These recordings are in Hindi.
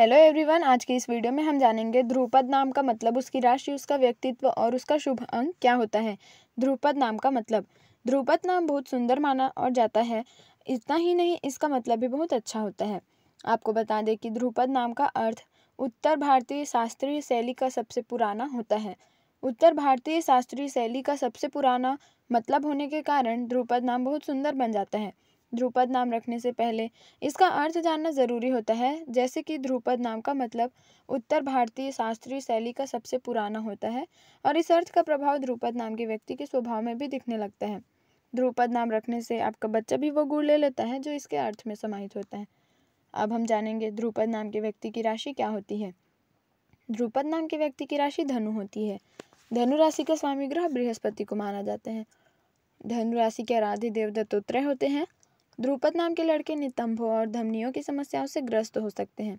हेलो एवरीवन आज के इस वीडियो में हम जानेंगे ध्रुपद नाम का मतलब उसकी राशि उसका व्यक्तित्व और उसका शुभ अंक क्या होता है ध्रुपद नाम का मतलब ध्रुपद नाम बहुत सुंदर माना और जाता है इतना ही नहीं इसका मतलब भी बहुत अच्छा होता है आपको बता दें कि ध्रुपद नाम का अर्थ उत्तर भारतीय शास्त्रीय शैली का सबसे पुराना होता है उत्तर भारतीय शास्त्रीय शैली का सबसे पुराना मतलब होने के कारण ध्रुपद नाम बहुत सुंदर बन जाता है ध्रुपद नाम रखने से पहले इसका अर्थ जानना ज़रूरी होता है जैसे कि ध्रुपद नाम का मतलब उत्तर भारतीय शास्त्रीय शैली का सबसे पुराना होता है और इस अर्थ का प्रभाव ध्रुपद नाम के व्यक्ति के स्वभाव में भी दिखने लगता है ध्रुपद नाम रखने से आपका बच्चा भी वो गुण ले लेता है जो इसके अर्थ में समाहित होता है अब हम जानेंगे ध्रुपद नाम के व्यक्ति की राशि क्या होती है ध्रुपद नाम के व्यक्ति की राशि धनु होती है धनु राशि का स्वामी ग्रह बृहस्पति को माना जाते हैं धनु राशि के आराध्य देव दत्तोत्रय होते हैं ध्रुपद नाम के लड़के नितंभों और धमनियों की समस्याओं से ग्रस्त हो सकते हैं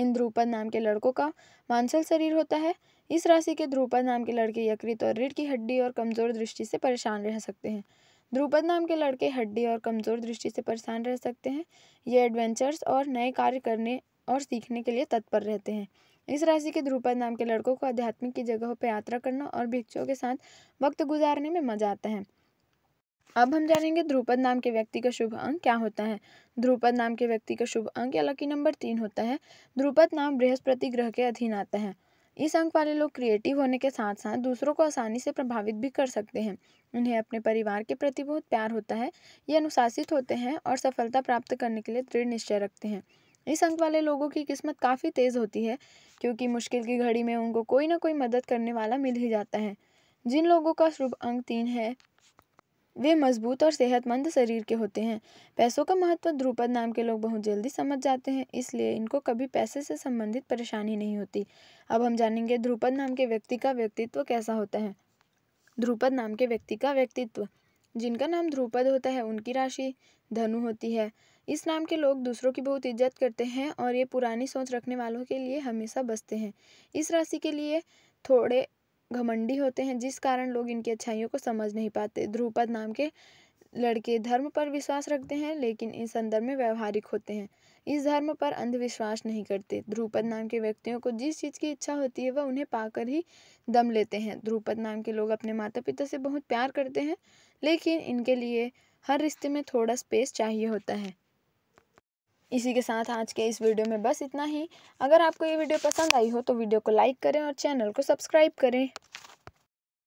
इन ध्रुपद नाम के लड़कों का मांसल शरीर होता है इस राशि के ध्रुपद नाम के लड़के यकृत और रीढ़ की हड्डी और कमज़ोर दृष्टि से परेशान रह सकते हैं ध्रुपद नाम के लड़के हड्डी और कमज़ोर दृष्टि से परेशान रह सकते हैं ये एडवेंचर्स और नए कार्य करने और सीखने के लिए तत्पर रहते हैं इस राशि के ध्रुपद नाम के लड़कों को आध्यात्मिक की जगहों पर यात्रा करना और भिक्षुओं के साथ वक्त गुजारने में मजा आता है अब हम जानेंगे ध्रुपद नाम के व्यक्ति का शुभ अंक क्या होता है ध्रुपद नाम के व्यक्ति का शुभ अंक या लकी नंबर तीन होता है ध्रुपद नाम बृहस्पति ग्रह के अधीन आता है इस अंक वाले लोग क्रिएटिव होने के साथ साथ दूसरों को आसानी से प्रभावित भी कर सकते हैं उन्हें अपने परिवार के प्रति बहुत प्यार होता है ये अनुशासित होते हैं और सफलता प्राप्त करने के लिए दृढ़ निश्चय रखते हैं इस अंक वाले लोगों की किस्मत काफ़ी तेज़ होती है क्योंकि मुश्किल की घड़ी में उनको कोई ना कोई मदद करने वाला मिल ही जाता है जिन लोगों का शुभ अंक तीन है वे मजबूत और सेहतमंद शरीर के होते हैं पैसों का महत्व ध्रुपद नाम के लोग बहुत जल्दी समझ जाते हैं इसलिए इनको कभी पैसे से संबंधित परेशानी नहीं होती अब हम जानेंगे ध्रुपद नाम के व्यक्ति का व्यक्तित्व कैसा होता है ध्रुपद नाम के व्यक्ति का व्यक्तित्व जिनका नाम ध्रुपद होता है उनकी राशि धनु होती है इस नाम के लोग दूसरों की बहुत इज्जत करते हैं और ये पुरानी सोच रखने वालों के लिए हमेशा बसते हैं इस राशि के लिए थोड़े घमंडी होते हैं जिस कारण लोग इनकी अच्छाइयों को समझ नहीं पाते ध्रुपद नाम के लड़के धर्म पर विश्वास रखते हैं लेकिन इस संदर्भ में व्यवहारिक होते हैं इस धर्म पर अंधविश्वास नहीं करते ध्रुपद नाम के व्यक्तियों को जिस चीज़ की इच्छा होती है वह उन्हें पाकर ही दम लेते हैं ध्रुपद नाम के लोग अपने माता पिता से बहुत प्यार करते हैं लेकिन इनके लिए हर रिश्ते में थोड़ा स्पेस चाहिए होता है इसी के साथ आज के इस वीडियो में बस इतना ही अगर आपको ये वीडियो पसंद आई हो तो वीडियो को लाइक करें और चैनल को सब्सक्राइब करें